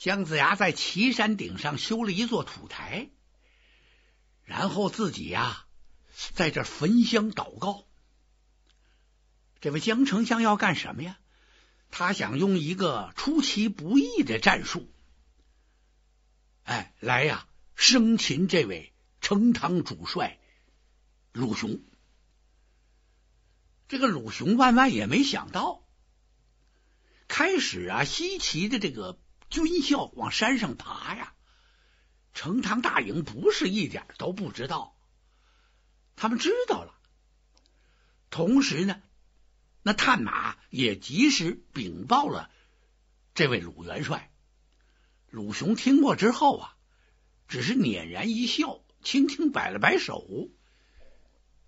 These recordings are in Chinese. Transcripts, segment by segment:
姜子牙在岐山顶上修了一座土台，然后自己呀在这焚香祷告。这位姜丞相要干什么呀？他想用一个出其不意的战术，哎，来呀生擒这位成汤主帅鲁雄。这个鲁雄万万也没想到，开始啊西岐的这个。军校往山上爬呀，成堂大营不是一点都不知道，他们知道了。同时呢，那探马也及时禀报了这位鲁元帅。鲁雄听过之后啊，只是捻然一笑，轻轻摆了摆手，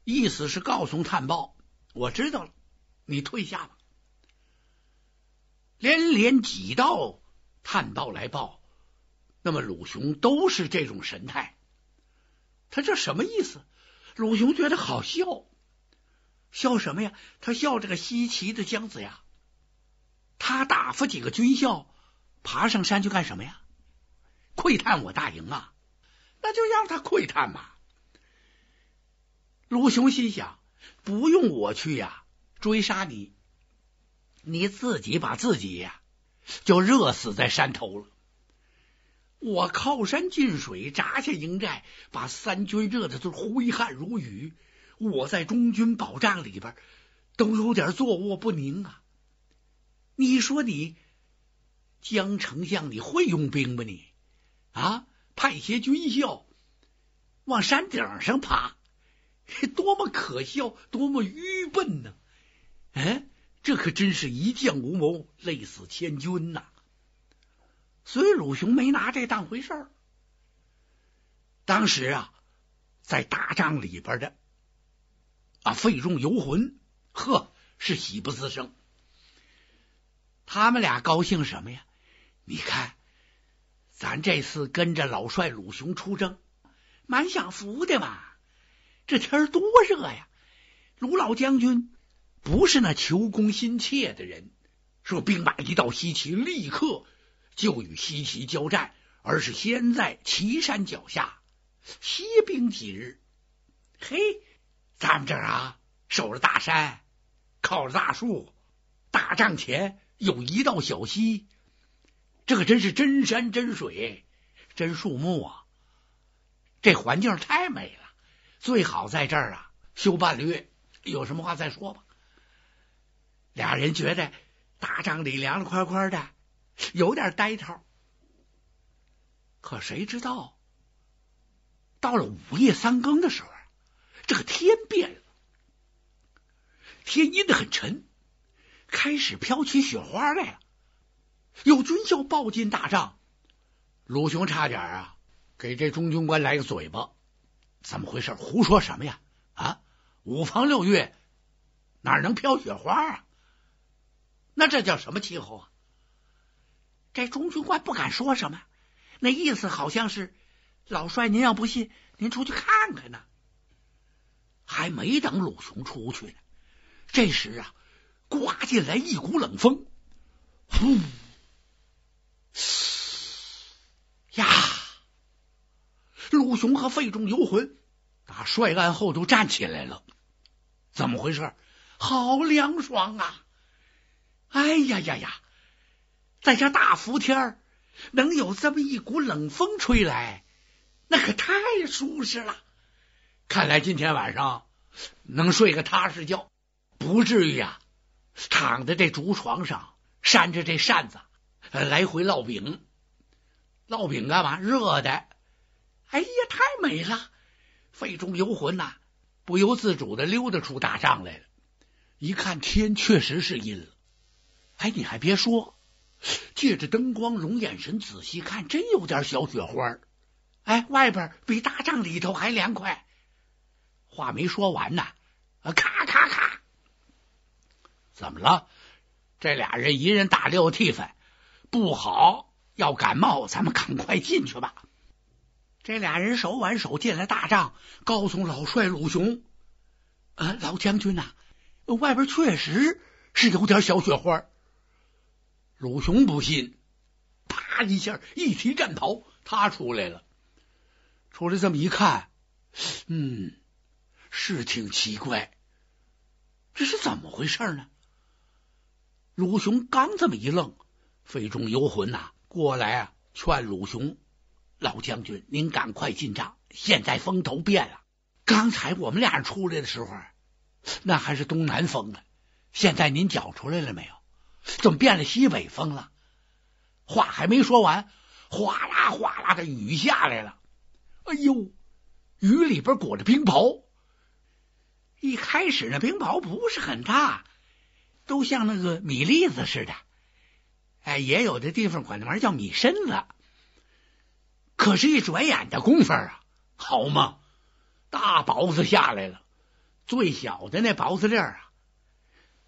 意思是告诉探报：“我知道了，你退下吧。”连连几道。探报来报，那么鲁雄都是这种神态，他这什么意思？鲁雄觉得好笑，笑什么呀？他笑这个西岐的姜子牙，他打发几个军校爬上山去干什么呀？窥探我大营啊？那就让他窥探吧。鲁雄心想：不用我去呀，追杀你，你自己把自己呀。就热死在山头了。我靠山进水扎下营寨，把三军热的都是挥汗如雨。我在中军保障里边都有点坐卧不宁啊。你说你江丞相，你会用兵吧？你啊，派些军校往山顶上爬，多么可笑，多么愚笨呢？嗯。这可真是一将无谋，累死千军呐！所以鲁雄没拿这当回事儿。当时啊，在大帐里边的啊，费仲游魂，呵，是喜不自胜。他们俩高兴什么呀？你看，咱这次跟着老帅鲁雄出征，蛮享福的嘛。这天儿多热呀，鲁老将军。不是那求功心切的人，说兵马一到西岐立刻就与西岐交战，而是先在岐山脚下歇兵几日。嘿，咱们这儿啊，守着大山，靠着大树，大帐前有一道小溪，这可真是真山真水真树木啊！这环境太美了，最好在这儿啊休半个月，有什么话再说吧。俩人觉得大帐里凉凉快快的，有点呆头。可谁知道，到了午夜三更的时候，这个天变了，天阴的很沉，开始飘起雪花来了。有军校抱进大帐，鲁雄差点啊给这中军官来个嘴巴，怎么回事？胡说什么呀？啊，五房六月哪能飘雪花啊？那这叫什么气候啊？这中军官不敢说什么，那意思好像是老帅您要不信，您出去看看呢。还没等鲁雄出去呢，这时啊，刮进来一股冷风，呼嘶呀！鲁雄和费仲游魂打帅案后都站起来了，怎么回事？好凉爽啊！哎呀呀呀，在这大伏天儿能有这么一股冷风吹来，那可太舒适了。看来今天晚上能睡个踏实觉，不至于啊，躺在这竹床上扇着这扇子来回烙饼，烙饼干嘛？热的。哎呀，太美了！肺中尤魂呐，不由自主的溜达出大帐来了。一看天确实是阴了。哎，你还别说，借着灯光，龙眼神仔细看，真有点小雪花。哎，外边比大帐里头还凉快。话没说完呢，啊，咔咔咔，怎么了？这俩人一人打六屉分，不好，要感冒，咱们赶快进去吧。这俩人手挽手进了大帐，告诉老帅鲁雄：“啊，老将军呐，外边确实是有点小雪花。”鲁雄不信，啪一下，一提战袍，他出来了。出来这么一看，嗯，是挺奇怪，这是怎么回事呢？鲁雄刚这么一愣，费仲尤魂呐，过来啊，劝鲁雄老将军：“您赶快进帐，现在风头变了。刚才我们俩出来的时候，那还是东南风呢。现在您觉出来了没有？”怎么变了西北风了？话还没说完，哗啦哗啦的雨下来了。哎呦，雨里边裹着冰雹。一开始那冰雹不是很大，都像那个米粒子似的。哎，也有的地方管那玩意儿叫米身子。可是，一转眼的功夫啊，好嘛，大雹子下来了。最小的那雹子粒儿啊。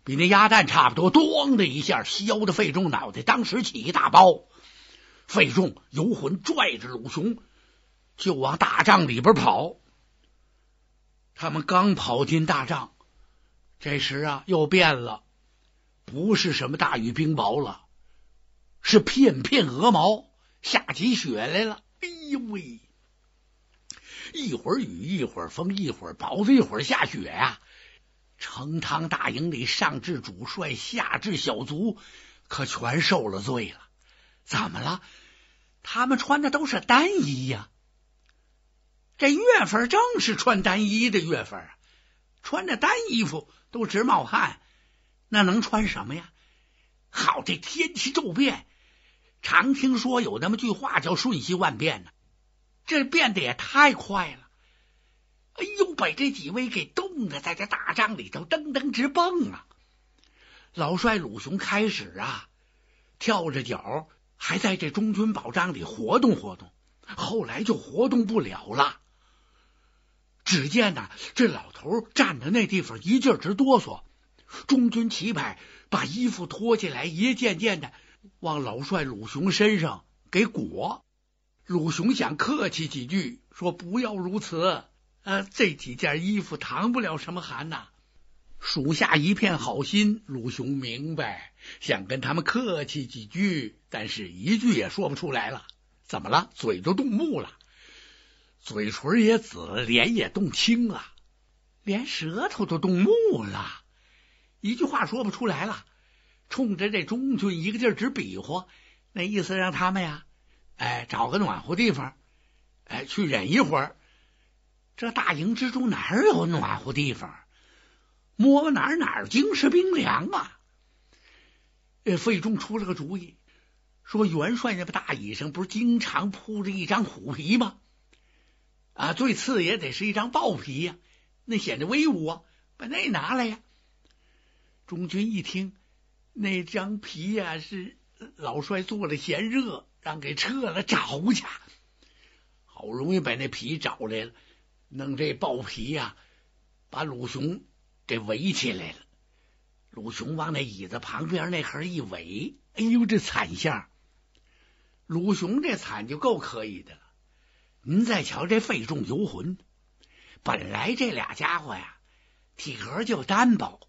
比那鸭蛋差不多，咣的一下，削的费仲脑袋当时起一大包。费仲游魂拽着鲁雄就往大帐里边跑。他们刚跑进大帐，这时啊又变了，不是什么大雨冰雹了，是片片鹅毛下起雪来了。哎呦喂！一会儿雨，一会儿风，一会儿雹子，一会儿下雪呀。成汤大营里，上至主帅，下至小卒，可全受了罪了。怎么了？他们穿的都是单衣呀。这月份正是穿单衣的月份啊，穿着单衣服都直冒汗，那能穿什么呀？好，这天气骤变。常听说有那么句话叫“瞬息万变”呢，这变得也太快了。哎呦！把这几位给冻的，在这大帐里头噔噔直蹦啊！老帅鲁雄开始啊，跳着脚，还在这中军宝帐里活动活动，后来就活动不了了。只见呢，这老头站在那地方，一劲儿直哆嗦。中军旗牌把衣服脱下来一件件的往老帅鲁雄身上给裹。鲁雄想客气几句，说：“不要如此。”呃，这几件衣服藏不了什么寒呐。属下一片好心，鲁雄明白，想跟他们客气几句，但是一句也说不出来了。怎么了？嘴都冻木了，嘴唇也紫了，脸也冻青了，连舌头都冻木了，一句话说不出来了。冲着这中军一个劲儿直比划，那意思让他们呀，哎，找个暖和地方，哎，去忍一会儿。这大营之中哪有暖和地方？摸哪哪，精是冰凉啊！费仲出了个主意，说元帅那把大椅上不是经常铺着一张虎皮吗？啊，最次也得是一张豹皮呀，那显得威武，啊！把那拿来呀！中军一听，那张皮呀是老帅坐了嫌热，让给撤了，找去。好容易把那皮找来了。弄这豹皮呀，把鲁雄给围起来了。鲁雄往那椅子旁边那盒一围，哎呦，这惨相！鲁雄这惨就够可以的了。您再瞧这费仲游魂，本来这俩家伙呀，体格就单薄，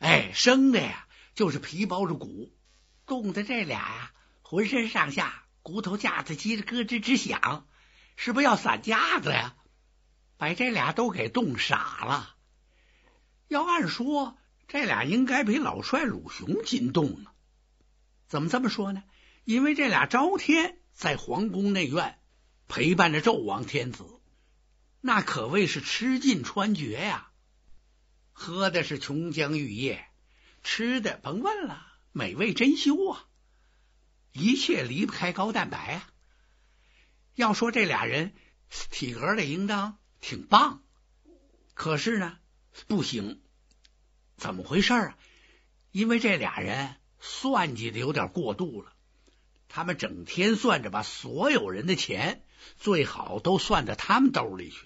哎，生的呀就是皮包着骨。冻的这俩呀，浑身上下骨头架子叽里咯吱吱响，是不是要散架子呀？把这俩都给冻傻了。要按说，这俩应该比老帅鲁雄金冻。怎么这么说呢？因为这俩朝天在皇宫内院陪伴着纣王天子，那可谓是吃尽穿绝呀，喝的是琼浆玉液，吃的甭问了，美味珍馐啊，一切离不开高蛋白啊。要说这俩人体格，的应当。挺棒，可是呢，不行。怎么回事啊？因为这俩人算计的有点过度了。他们整天算着把所有人的钱最好都算到他们兜里去。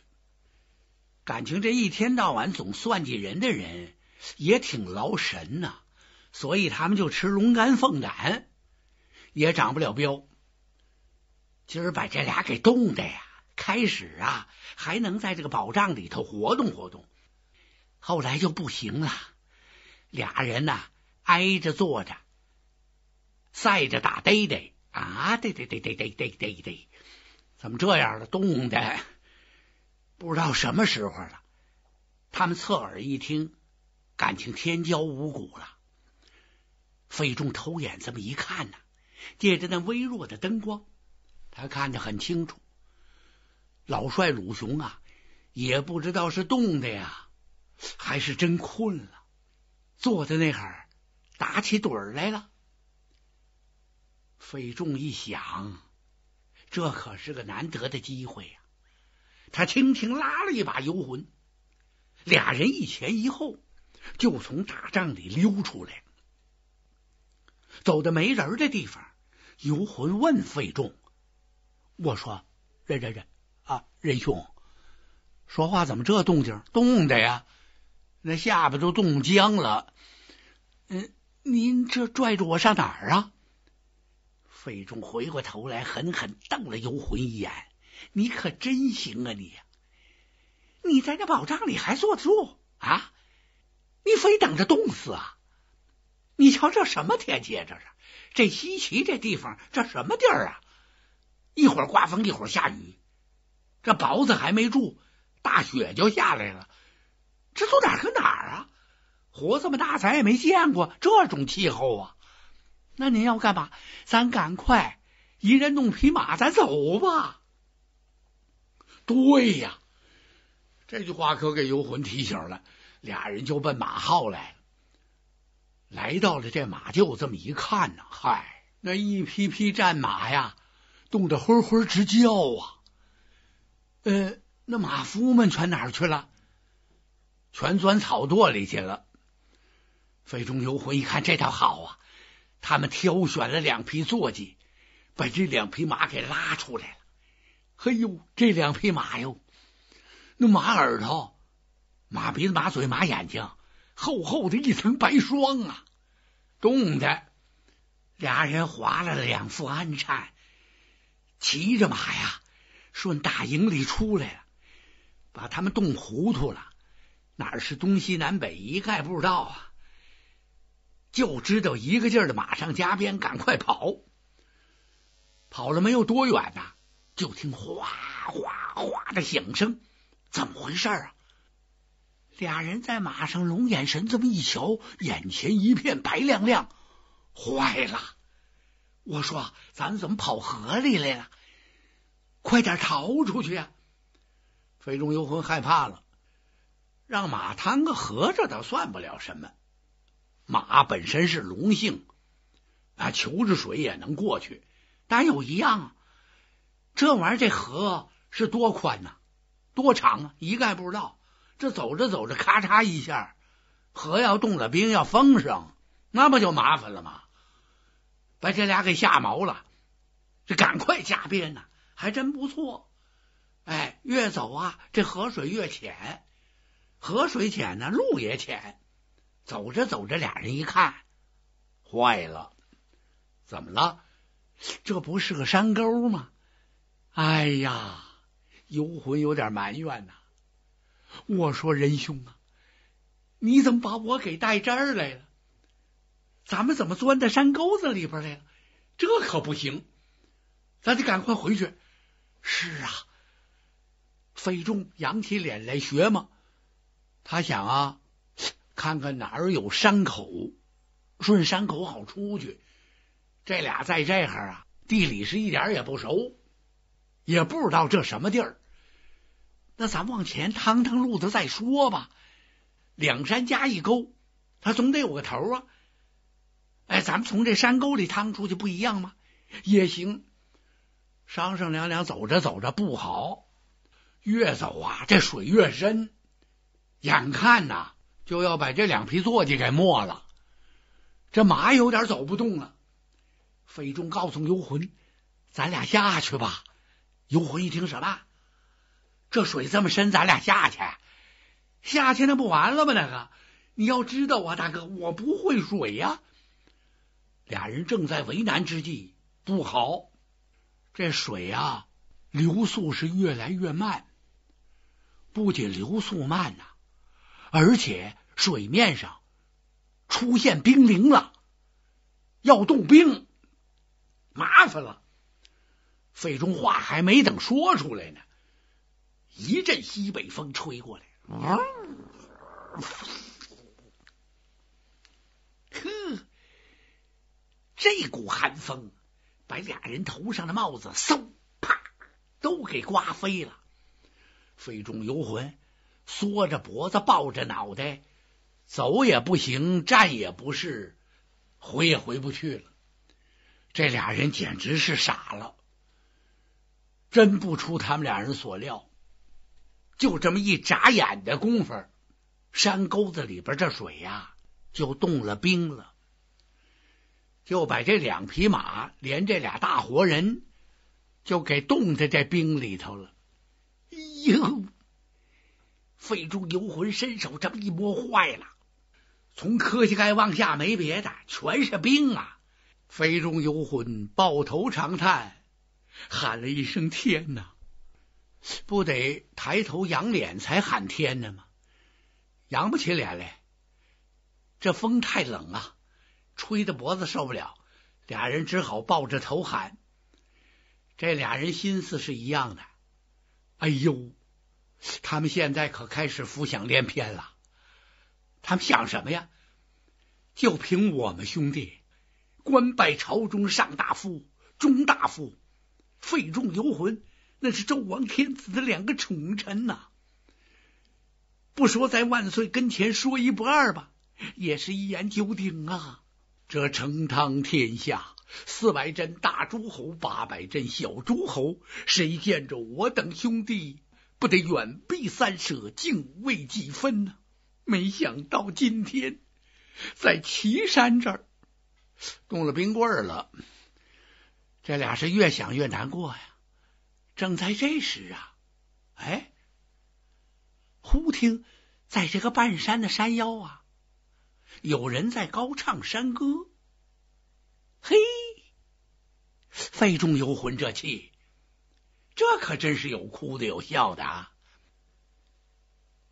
感情这一天到晚总算计人的人也挺劳神呐。所以他们就吃龙肝凤胆，也长不了膘。今儿把这俩给冻的呀！开始啊，还能在这个宝帐里头活动活动，后来就不行了。俩人呢挨着坐着，赛着打嘚嘚啊，嘚嘚嘚嘚嘚嘚嘚嘚，怎么这样了？冻的，不知道什么时候了。他们侧耳一听，感情天交五谷了。费仲偷眼这么一看呢，借着那微弱的灯光，他看得很清楚。老帅鲁雄啊，也不知道是冻的呀，还是真困了，坐在那儿打起盹儿来了。费仲一想，这可是个难得的机会呀，他轻轻拉了一把游魂，俩人一前一后就从大帐里溜出来，走到没人的地方。游魂问费仲：“我说，忍忍忍。啊，仁兄，说话怎么这动静？冻的呀，那下巴都冻僵了。嗯，您这拽着我上哪儿啊？费仲回过头来，狠狠瞪了游魂一眼。你可真行啊，你！你在那宝帐里还坐得住啊？你非等着冻死啊？你瞧这什么天气？啊？这是这西岐这地方，这什么地儿啊？一会儿刮风，一会儿下雨。这雹子还没住，大雪就下来了。这都哪跟哪儿啊？活这么大，咱也没见过这种气候啊！那您要干嘛？咱赶快一人弄匹马，咱走吧。对呀，这句话可给游魂提醒了。俩人就奔马号来了，来到了这马厩，这么一看呢，嗨，那一匹匹战马呀，冻得昏昏直叫啊！呃，那马夫们全哪去了？全钻草垛里去了。费仲游魂一看，这倒好啊！他们挑选了两匹坐骑，把这两匹马给拉出来了。嘿呦，这两匹马哟，那马耳朵、马鼻子、马嘴、马眼睛，厚厚的一层白霜啊，冻的。俩人划了两副鞍颤，骑着马呀。顺大营里出来了，把他们冻糊涂了，哪是东西南北一概不知道啊，就知道一个劲儿的马上加鞭，赶快跑。跑了没有多远呐，就听哗哗哗的响声，怎么回事啊？俩人在马上龙眼神这么一瞧，眼前一片白亮亮，坏了！我说咱怎么跑河里来了？快点逃出去呀！飞中游魂害怕了，让马摊个合着倒算不了什么。马本身是龙性啊，求着水也能过去。但有一样，啊，这玩意儿这河是多宽呐？多长啊？一概不知道。这走着走着，咔嚓一下，河要冻了冰，要封上，那不就麻烦了吗？把这俩给吓毛了，这赶快加鞭呐！还真不错，哎，越走啊，这河水越浅，河水浅呢，路也浅，走着走着，俩人一看，坏了，怎么了？这不是个山沟吗？哎呀，游魂有点埋怨呐。我说仁兄啊，你怎么把我给带这儿来了？咱们怎么钻到山沟子里边来了？这可不行，咱得赶快回去。是啊，费仲仰起脸来学嘛，他想啊，看看哪儿有山口，顺山口好出去。这俩在这儿啊，地理是一点也不熟，也不知道这什么地儿。那咱往前趟趟路子再说吧。两山加一沟，它总得有个头啊。哎，咱们从这山沟里趟出去不一样吗？也行。商商量量走着走着不好，越走啊，这水越深，眼看呐就要把这两匹坐骑给没了，这马有点走不动了。匪仲告诉幽魂：“咱俩下去吧。”幽魂一听：“什么？这水这么深，咱俩下去？下去那不完了吗？那个，你要知道啊，大哥，我不会水呀。”俩人正在为难之际，不好。这水啊，流速是越来越慢。不仅流速慢呐，而且水面上出现冰凌了，要冻冰，麻烦了。费仲话还没等说出来呢，一阵西北风吹过来，呵，这股寒风。把俩人头上的帽子，嗖啪，都给刮飞了。飞中游魂缩着脖子，抱着脑袋，走也不行，站也不是，回也回不去了。这俩人简直是傻了，真不出他们俩人所料，就这么一眨眼的功夫，山沟子里边这水呀，就冻了冰了。就把这两匹马连这俩大活人，就给冻在这冰里头了。哎呦！费中游魂伸手这么一摸，坏了！从磕膝盖往下没别的，全是冰啊！飞中游魂抱头长叹，喊了一声天哪！不得抬头仰脸才喊天呢吗？仰不起脸来，这风太冷啊！吹的脖子受不了，俩人只好抱着头喊。这俩人心思是一样的。哎呦，他们现在可开始浮想联翩了。他们想什么呀？就凭我们兄弟官拜朝中上大夫、中大夫，费仲尤魂，那是纣王天子的两个宠臣呐。不说在万岁跟前说一不二吧，也是一言九鼎啊。这成汤天下四百镇大诸侯，八百镇小诸侯，谁见着我等兄弟不得远避三舍，敬畏几分呢？没想到今天在岐山这儿动了冰棍儿了。这俩是越想越难过呀。正在这时啊，哎，忽听在这个半山的山腰啊。有人在高唱山歌，嘿，废中游魂这气，这可真是有哭的有笑的。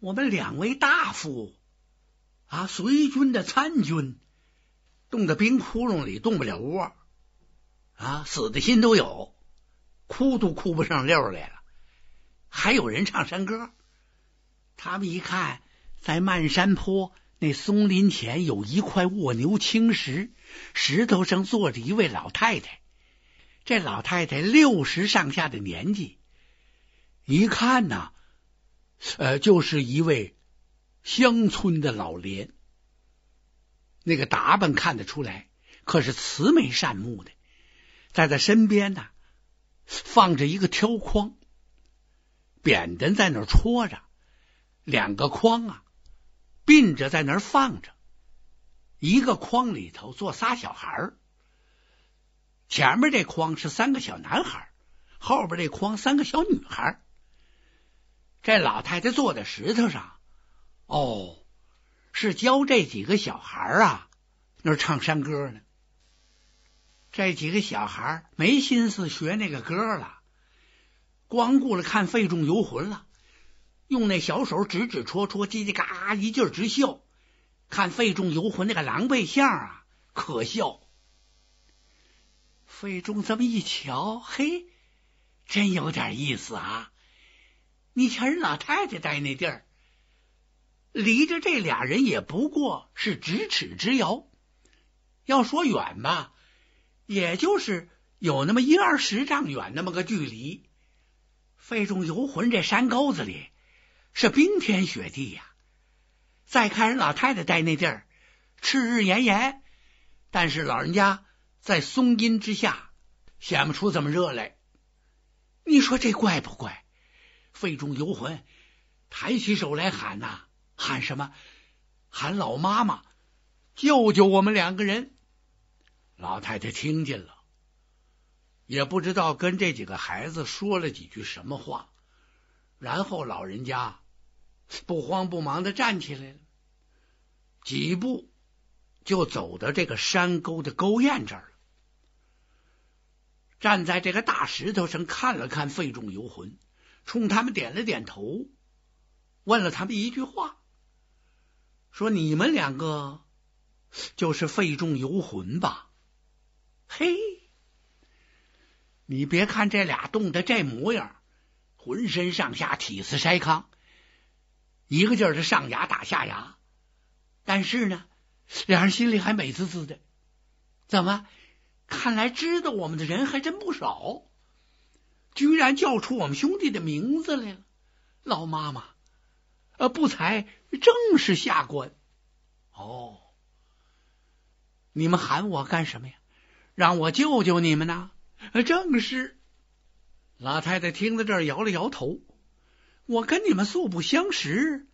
我们两位大夫啊，随军的参军，冻在冰窟窿里，动不了窝啊，死的心都有，哭都哭不上溜来了。还有人唱山歌，他们一看，在漫山坡。那松林前有一块卧牛青石，石头上坐着一位老太太。这老太太六十上下的年纪，一看呐，呃，就是一位乡村的老莲。那个打扮看得出来，可是慈眉善目的。在她身边呢，放着一个挑筐，扁担在那戳着，两个筐啊。并着在那儿放着，一个筐里头坐仨小孩前面这筐是三个小男孩，后边这筐三个小女孩。这老太太坐在石头上，哦，是教这几个小孩啊那儿唱山歌呢。这几个小孩没心思学那个歌了，光顾了看《费仲游魂》了。用那小手指指戳戳，叽叽嘎嘎一劲儿直笑。看费仲游魂那个狼狈相啊，可笑。费仲这么一瞧，嘿，真有点意思啊！你瞧人老太太待那地儿，离着这俩人也不过是咫尺之遥。要说远吧，也就是有那么一二十丈远那么个距离。费仲游魂这山沟子里。是冰天雪地呀！再看人老太太待那地儿，赤日炎炎，但是老人家在松阴之下，显不出怎么热来。你说这怪不怪？费中游魂抬起手来喊呐，喊什么？喊老妈妈，救救我们两个人！老太太听见了，也不知道跟这几个孩子说了几句什么话。然后，老人家不慌不忙的站起来了，几步就走到这个山沟的沟堰这儿了，站在这个大石头上看了看费仲游魂，冲他们点了点头，问了他们一句话：“说你们两个就是费仲游魂吧？”嘿，你别看这俩冻的这模样。浑身上下体似筛糠，一个劲儿的上牙打下牙，但是呢，两人心里还美滋滋的。怎么，看来知道我们的人还真不少，居然叫出我们兄弟的名字来了。老妈妈，呃，不才正是下官。哦，你们喊我干什么呀？让我救救你们呢？正是。老太太听到这儿摇了摇头：“我跟你们素不相识，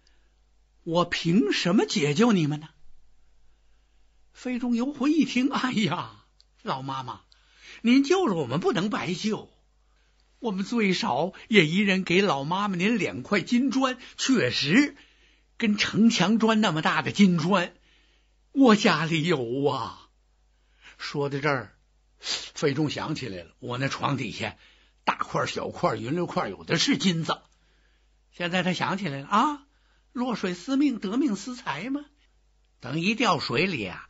我凭什么解救你们呢？”飞中游魂一听：“哎呀，老妈妈，您救了我们，不能白救，我们最少也一人给老妈妈您两块金砖，确实跟城墙砖那么大的金砖，我家里有啊。”说到这儿，费仲想起来了，我那床底下。大块、小块、云溜块，有的是金子。现在他想起来了啊，落水思命，得命思财嘛。等一掉水里啊，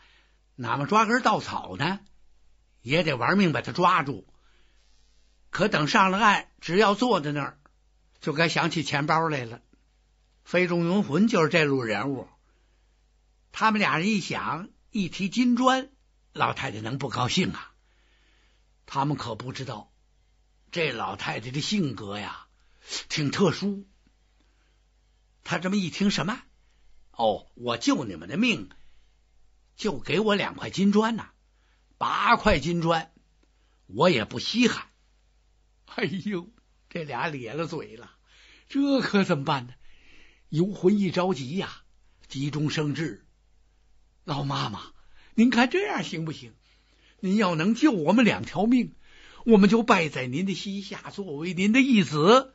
哪么抓根稻草呢，也得玩命把它抓住。可等上了岸，只要坐在那儿，就该想起钱包来了。飞中云魂就是这路人物。他们俩人一想一提金砖，老太太能不高兴啊？他们可不知道。这老太太的性格呀，挺特殊。他这么一听，什么？哦，我救你们的命，就给我两块金砖呐，八块金砖，我也不稀罕。哎呦，这俩咧了嘴了，这可怎么办呢？游魂一着急呀，急中生智，老妈妈，您看这样行不行？您要能救我们两条命。我们就拜在您的膝下，作为您的义子，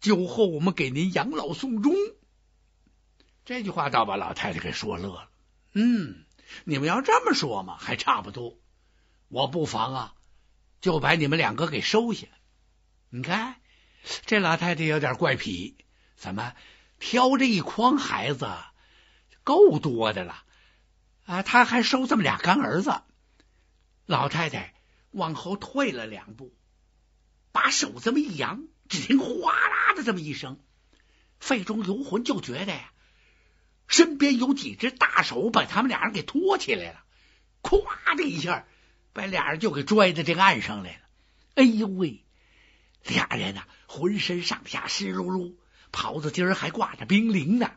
酒后我们给您养老送终。这句话倒把老太太给说乐了。嗯，你们要这么说嘛，还差不多。我不妨啊，就把你们两个给收下。你看，这老太太有点怪癖，怎么挑这一筐孩子够多的了啊？她还收这么俩干儿子，老太太。往后退了两步，把手这么一扬，只听哗啦的这么一声，费中游魂就觉得呀，身边有几只大手把他们俩人给托起来了，咵的一下，把俩人就给拽到这个岸上来了。哎呦喂，俩人呐，浑身上下湿漉漉，袍子今儿还挂着冰凌呢，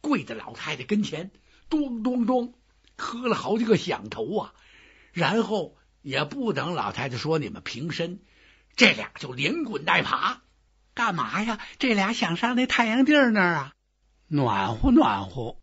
跪在老太太跟前，咚咚咚磕了好几个响头啊，然后。也不等老太太说，你们平身，这俩就连滚带爬，干嘛呀？这俩想上那太阳地儿那儿啊，暖和暖和。